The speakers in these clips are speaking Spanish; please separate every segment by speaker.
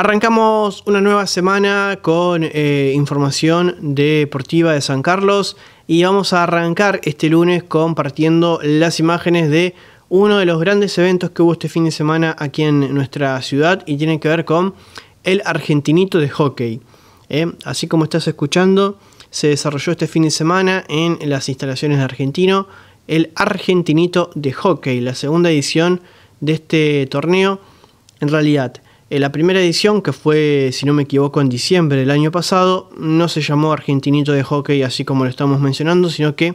Speaker 1: Arrancamos una nueva semana con eh, información deportiva de San Carlos y vamos a arrancar este lunes compartiendo las imágenes de uno de los grandes eventos que hubo este fin de semana aquí en nuestra ciudad y tiene que ver con el argentinito de hockey. ¿eh? Así como estás escuchando, se desarrolló este fin de semana en las instalaciones de Argentino el argentinito de hockey, la segunda edición de este torneo. En realidad, eh, la primera edición, que fue, si no me equivoco, en diciembre del año pasado, no se llamó Argentinito de Hockey, así como lo estamos mencionando, sino que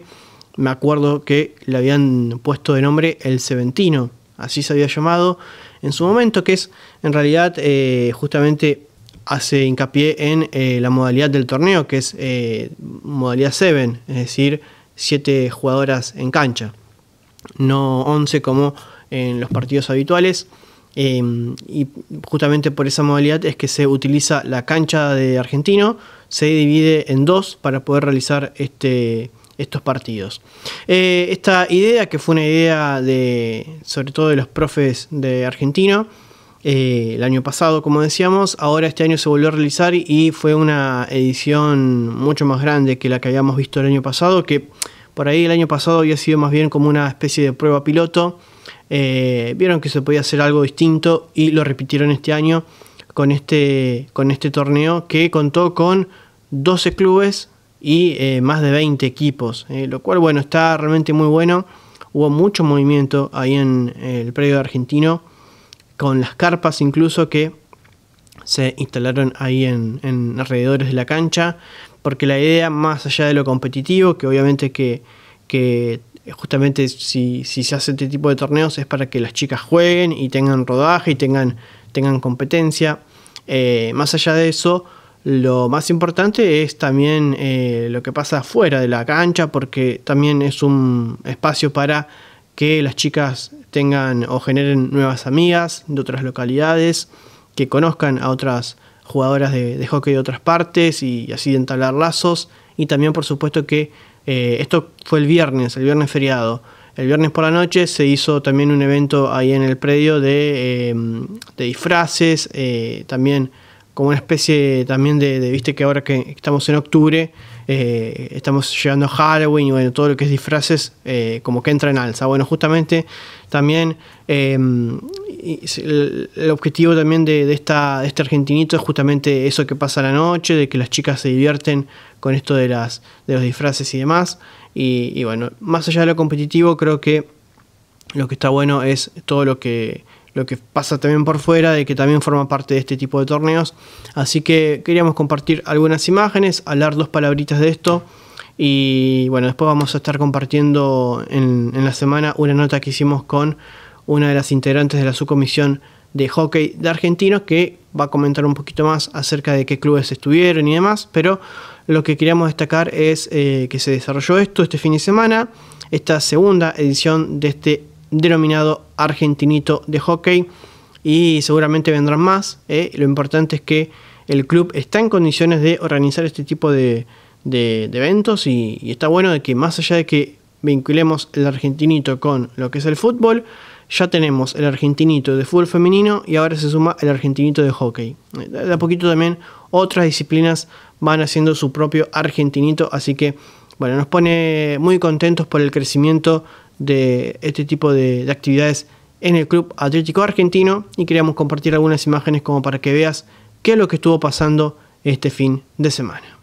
Speaker 1: me acuerdo que le habían puesto de nombre El Seventino, así se había llamado en su momento, que es en realidad eh, justamente hace hincapié en eh, la modalidad del torneo, que es modalidad 7, es decir, 7 jugadoras en cancha, no 11 como en los partidos habituales. Em, y justamente por esa modalidad es que se utiliza la cancha de Argentino, se divide en dos para poder realizar este, estos partidos. Eh, esta idea, que fue una idea de, sobre todo de los profes de Argentino, eh, el año pasado, como decíamos, ahora este año se volvió a realizar y fue una edición mucho más grande que la que habíamos visto el año pasado, que por ahí el año pasado había sido más bien como una especie de prueba piloto. Eh, vieron que se podía hacer algo distinto y lo repitieron este año con este, con este torneo que contó con 12 clubes y eh, más de 20 equipos, eh, lo cual bueno, está realmente muy bueno. Hubo mucho movimiento ahí en el predio argentino, con las carpas incluso que se instalaron ahí en, alrededores de la cancha, porque la idea, más allá de lo competitivo, que obviamente que, justamente si, se hace este tipo de torneos es para que las chicas jueguen y tengan rodaje y tengan, competencia, eh, más allá de eso, lo más importante es también eh, lo que pasa fuera de la cancha, porque también es un espacio para que las chicas tengan o generen nuevas amigas de otras localidades que conozcan a otras jugadoras de, hockey de otras partes y, así entablar lazos. Y también, por supuesto, que eh, esto fue el viernes, el viernes feriado. El viernes por la noche se hizo también un evento ahí en el predio de, em, disfraces, eh, también como una especie también de, viste que ahora que estamos en octubre, eh, estamos llegando a Halloween y bueno, todo lo que es disfraces como que entra en alza. Bueno, justamente también em, el, objetivo también de, esta, este argentinito es justamente eso que pasa la noche, de que las chicas se divierten con esto de, las, de los disfraces y demás. Y, bueno, más allá de lo competitivo, creo que lo que está bueno es todo lo que lo que pasa también por fuera, de que también forma parte de este tipo de torneos. Así que queríamos compartir algunas imágenes, hablar dos palabritas de esto. Y bueno, después vamos a estar compartiendo en, en la semana una nota que hicimos con una de las integrantes de la subcomisión de hockey de argentinos, que va a comentar un poquito más acerca de qué clubes estuvieron y demás, pero lo que queríamos destacar es eh, que se desarrolló esto este fin de semana, esta segunda edición de este denominado Argentinito de Hockey, y seguramente vendrán más. Eh. Lo importante es que el club está en condiciones de organizar este tipo de, eventos y, está bueno de que más allá de que vinculemos el argentinito con lo que es el fútbol, ya tenemos el argentinito de fútbol femenino y ahora se suma el argentinito de hockey. De a poquito también otras disciplinas van haciendo su propio argentinito, así que bueno, nos pone muy contentos por el crecimiento de este tipo de, de actividades en el Club Atlético Argentino y queríamos compartir algunas imágenes como para que veas qué es lo que estuvo pasando este fin de semana.